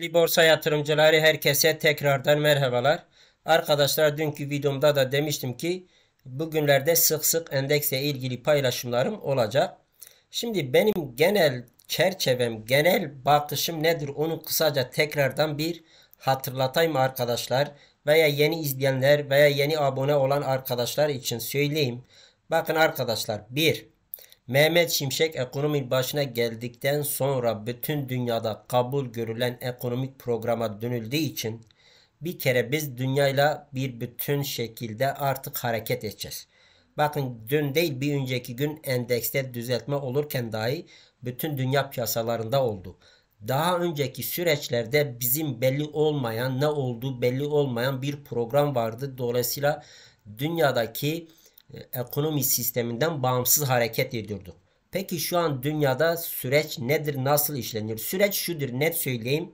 Değerli borsa yatırımcıları herkese tekrardan merhabalar. Arkadaşlar dünkü videomda da demiştim ki bugünlerde sık sık endekse ilgili paylaşımlarım olacak. Şimdi benim genel çerçevem, genel bakışım nedir onu kısaca tekrardan bir hatırlatayım arkadaşlar. Veya yeni izleyenler veya yeni abone olan arkadaşlar için söyleyeyim. Bakın arkadaşlar bir Mehmet Şimşek ekonomik başına geldikten sonra bütün dünyada kabul görülen ekonomik programa dönüldüğü için bir kere biz dünyayla bir bütün şekilde artık hareket edeceğiz. Bakın dün değil bir önceki gün endekste düzeltme olurken dahi bütün dünya piyasalarında oldu. Daha önceki süreçlerde bizim belli olmayan ne olduğu belli olmayan bir program vardı. Dolayısıyla dünyadaki e, ekonomi sisteminden bağımsız hareket ediyorduk. Peki şu an dünyada süreç nedir, nasıl işleniyor? Süreç şudur, net söyleyeyim.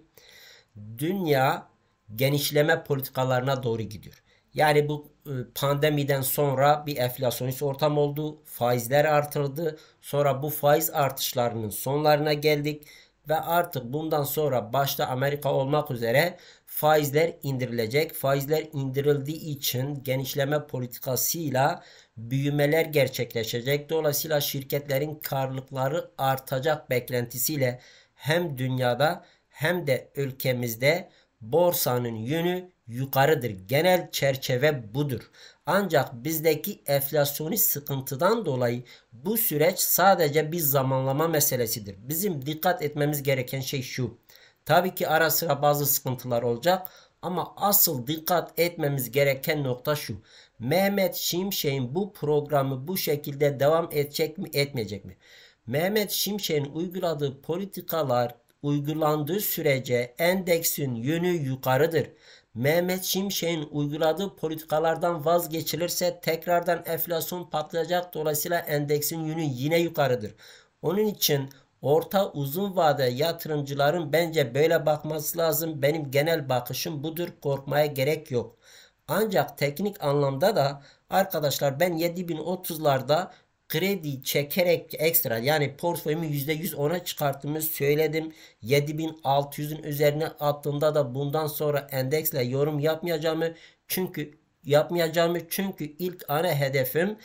Dünya genişleme politikalarına doğru gidiyor. Yani bu e, pandemiden sonra bir enflasyonist ortam oldu. Faizler artırıldı. Sonra bu faiz artışlarının sonlarına geldik ve artık bundan sonra başta Amerika olmak üzere faizler indirilecek. Faizler indirildiği için genişleme politikasıyla büyümeler gerçekleşecek. Dolayısıyla şirketlerin karlılıkları artacak beklentisiyle hem dünyada hem de ülkemizde borsanın yönü yukarıdır. Genel çerçeve budur. Ancak bizdeki enflasyonist sıkıntıdan dolayı bu süreç sadece bir zamanlama meselesidir. Bizim dikkat etmemiz gereken şey şu. Tabii ki ara sıra bazı sıkıntılar olacak ama asıl dikkat etmemiz gereken nokta şu. Mehmet Şimşek'in bu programı bu şekilde devam edecek mi etmeyecek mi? Mehmet Şimşek'in uyguladığı politikalar uygulandığı sürece endeksin yönü yukarıdır. Mehmet Şimşek'in uyguladığı politikalardan vazgeçilirse tekrardan enflasyon patlayacak. Dolayısıyla endeksin yönü yine yukarıdır. Onun için Orta uzun vade yatırımcıların bence böyle bakması lazım. Benim genel bakışım budur. Korkmaya gerek yok. Ancak teknik anlamda da arkadaşlar ben 7030'larda kredi çekerek ekstra yani portföyümü %100 ona çıkarttığımı söyledim. 7600'ün üzerine attığımda da bundan sonra endeksle yorum yapmayacağımı çünkü yapmayacağımı çünkü ilk ana hedefim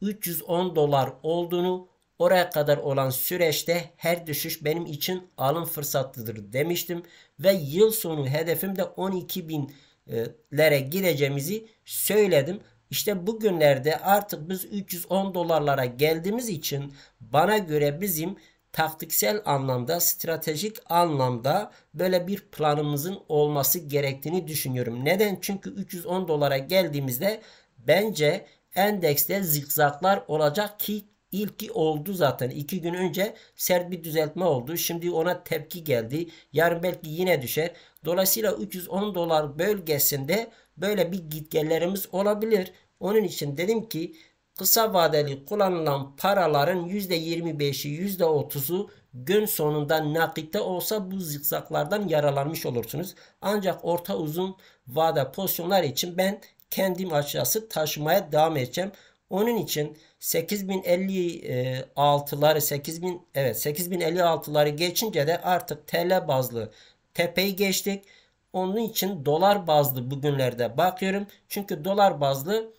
310 dolar olduğunu Oraya kadar olan süreçte her düşüş benim için alım fırsatlıdır demiştim ve yıl sonu hedefim de 12 binlere gideceğimizi söyledim. İşte bugünlerde artık biz 310 dolarlara geldiğimiz için bana göre bizim taktiksel anlamda, stratejik anlamda böyle bir planımızın olması gerektiğini düşünüyorum. Neden? Çünkü 310 dolara geldiğimizde bence endekste zikzaklar olacak ki İlki oldu zaten. iki gün önce sert bir düzeltme oldu. Şimdi ona tepki geldi. Yarın belki yine düşer. Dolayısıyla 310 dolar bölgesinde böyle bir gitgellerimiz olabilir. Onun için dedim ki kısa vadeli kullanılan paraların %25'i %30'u gün sonunda nakitte olsa bu zikzaklardan yaralanmış olursunuz. Ancak orta uzun vade pozisyonlar için ben kendim açıkçası taşımaya devam edeceğim. Onun için 8056'ları e, 8000 evet 8056'ları geçince de artık TL bazlı tepeyi geçtik. Onun için dolar bazlı bugünlerde bakıyorum. Çünkü dolar bazlı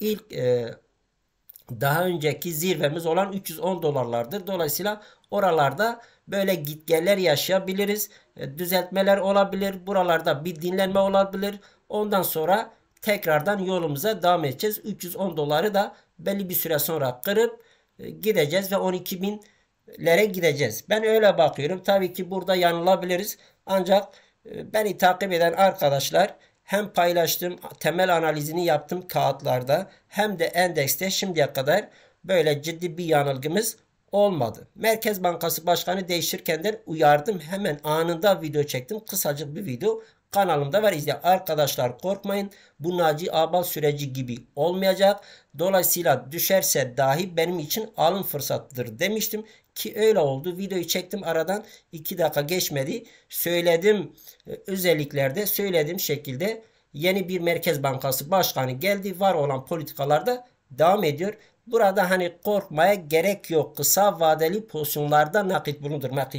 ilk e, daha önceki zirvemiz olan 310 dolarlardır. Dolayısıyla oralarda böyle gitgeller yaşayabiliriz. E, düzeltmeler olabilir. Buralarda bir dinlenme olabilir. Ondan sonra tekrardan yolumuza devam edeceğiz. 310 doları da belli bir süre sonra kırıp e, gideceğiz ve 12 binlere gideceğiz. Ben öyle bakıyorum. Tabii ki burada yanılabiliriz. Ancak e, beni takip eden arkadaşlar hem paylaştım, temel analizini yaptım kağıtlarda hem de endekste şimdiye kadar böyle ciddi bir yanılgımız olmadı. Merkez Bankası Başkanı değişirken de uyardım. Hemen anında video çektim. Kısacık bir video kanalımda var. izle arkadaşlar korkmayın. Bu Naci Abal süreci gibi olmayacak. Dolayısıyla düşerse dahi benim için alın fırsattır demiştim. Ki öyle oldu. Videoyu çektim aradan 2 dakika geçmedi. Söyledim ee, özelliklerde söylediğim şekilde yeni bir Merkez Bankası Başkanı geldi. Var olan politikalarda devam ediyor. Burada hani korkmaya gerek yok. Kısa vadeli pozisyonlarda nakit bulundurmak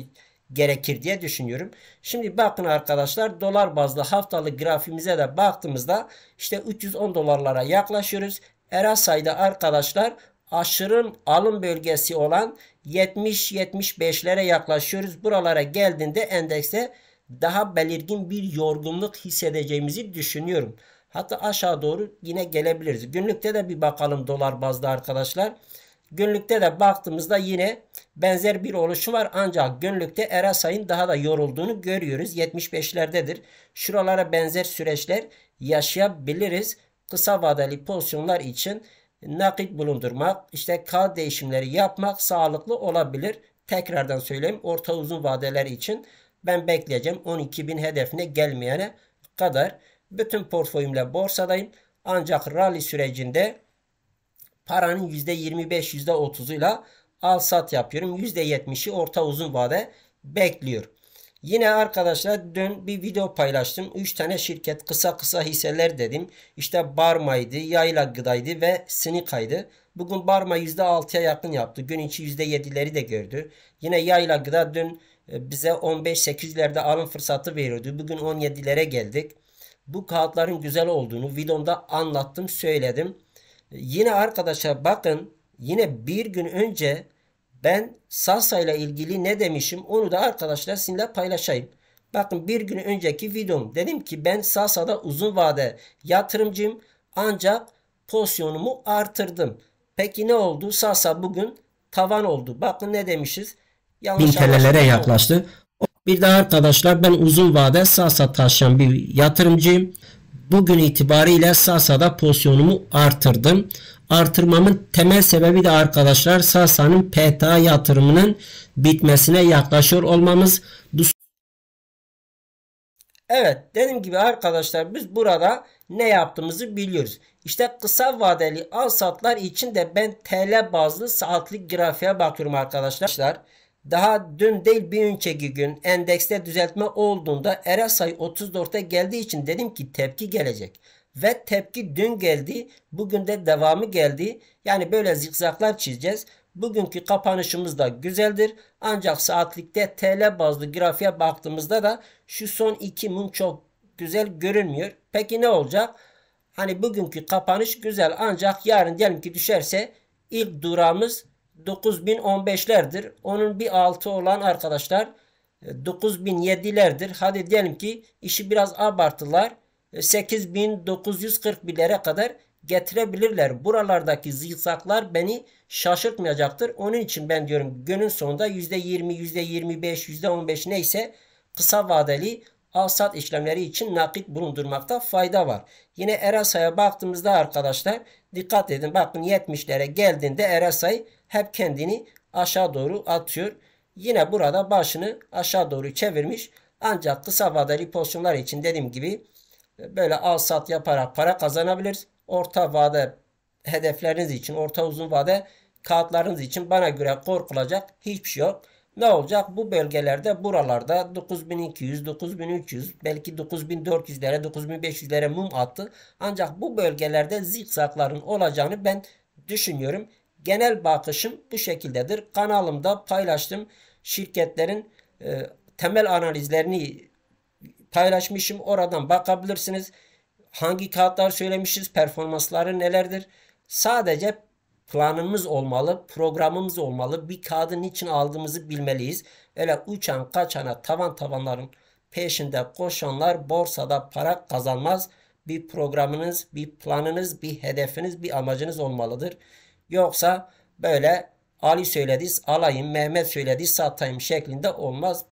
gerekir diye düşünüyorum. Şimdi bakın arkadaşlar dolar bazlı haftalık grafimize de baktığımızda işte 310 dolarlara yaklaşıyoruz. Erasay'da arkadaşlar aşırın alım bölgesi olan 70-75'lere yaklaşıyoruz. Buralara geldiğinde endekse daha belirgin bir yorgunluk hissedeceğimizi düşünüyorum. Hatta aşağı doğru yine gelebiliriz. Günlükte de bir bakalım dolar bazda arkadaşlar. Arkadaşlar. Günlükte de baktığımızda yine benzer bir oluşu var. Ancak günlükte Erasay'ın daha da yorulduğunu görüyoruz. 75'lerdedir. Şuralara benzer süreçler yaşayabiliriz. Kısa vadeli pozisyonlar için nakit bulundurmak, işte kal değişimleri yapmak sağlıklı olabilir. Tekrardan söyleyeyim orta uzun vadeler için ben bekleyeceğim 12.000 hedefine gelmeyene kadar bütün portföyümle borsadayım. Ancak rally sürecinde paranın %25 %30'uyla al sat yapıyorum. %70'i orta uzun vade bekliyor. Yine arkadaşlar dün bir video paylaştım. 3 tane şirket kısa kısa hisseler dedim. İşte Barma'ydı, Yayla Gıda'ydı ve Sinika'ydı. Bugün Barma %6'ya yakın yaptı. Gün içi %7'leri de gördü. Yine Yayla Gıda dün e, bize 15-800'lerde alım fırsatı veriyordu. Bugün 17'lere geldik. Bu kağıtların güzel olduğunu videomda anlattım, söyledim. Yine arkadaşlar bakın yine bir gün önce ben salsa ile ilgili ne demişim onu da arkadaşlar sizinle paylaşayım. Bakın bir gün önceki videom dedim ki ben salsada uzun vade yatırımcıyım ancak pozisyonumu artırdım. Peki ne oldu? Salsa bugün tavan oldu. Bakın ne demişiz? Yanlış Bin TL'lere yaklaştı. Bir de arkadaşlar ben uzun vade salsa taşıyan bir yatırımcıyım bugün itibariyle Sasa'da pozisyonumu artırdım. Artırmamın temel sebebi de arkadaşlar Sasa'nın PTA yatırımının bitmesine yaklaşıyor olmamız. Evet dediğim gibi arkadaşlar biz burada ne yaptığımızı biliyoruz. İşte kısa vadeli al satlar için de ben TL bazlı saatlik grafiğe bakıyorum arkadaşlar. Daha dün değil bir önceki gün endekste düzeltme olduğunda RSI 34'e geldiği için dedim ki tepki gelecek. Ve tepki dün geldi. Bugün de devamı geldi. Yani böyle zikzaklar çizeceğiz. Bugünkü kapanışımız da güzeldir. Ancak saatlikte TL bazlı grafiğe baktığımızda da şu son iki mum çok güzel görünmüyor. Peki ne olacak? Hani bugünkü kapanış güzel ancak yarın diyelim ki düşerse ilk durağımız 9015'lerdir. Onun bir altı olan arkadaşlar 9007'lerdir. E, Hadi diyelim ki işi biraz abarttılar. 8941'lere e, kadar getirebilirler. Buralardaki zilsaklar beni şaşırtmayacaktır. Onun için ben diyorum günün sonunda %20, %25, %15 neyse kısa vadeli alsat işlemleri için nakit bulundurmakta fayda var. Yine Erasa'ya baktığımızda arkadaşlar dikkat edin bakın 70'lere geldiğinde erasay hep kendini aşağı doğru atıyor. Yine burada başını aşağı doğru çevirmiş. Ancak kısa vadeli pozisyonlar için dediğim gibi e, böyle alsat yaparak para kazanabiliriz. Orta vade hedefleriniz için, orta uzun vade kağıtlarınız için bana göre korkulacak hiçbir şey yok. Ne olacak? Bu bölgelerde buralarda 9200, 9300 belki 9400'lere 9500'lere mum attı. Ancak bu bölgelerde zikzakların olacağını ben düşünüyorum. Genel bakışım bu şekildedir. Kanalımda paylaştım. Şirketlerin e, temel analizlerini paylaşmışım. Oradan bakabilirsiniz. Hangi kağıtlar söylemişiz, performansları nelerdir. Sadece planımız olmalı, programımız olmalı. Bir kağıdı niçin aldığımızı bilmeliyiz. Öyle uçan kaçana tavan tavanların peşinde koşanlar borsada para kazanmaz. Bir programınız, bir planınız, bir hedefiniz, bir amacınız olmalıdır. Yoksa böyle Ali söyledi, alayım, Mehmet söyledi, satayım şeklinde olmaz.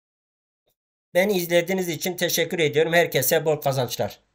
Beni izlediğiniz için teşekkür ediyorum. Herkese bol kazançlar.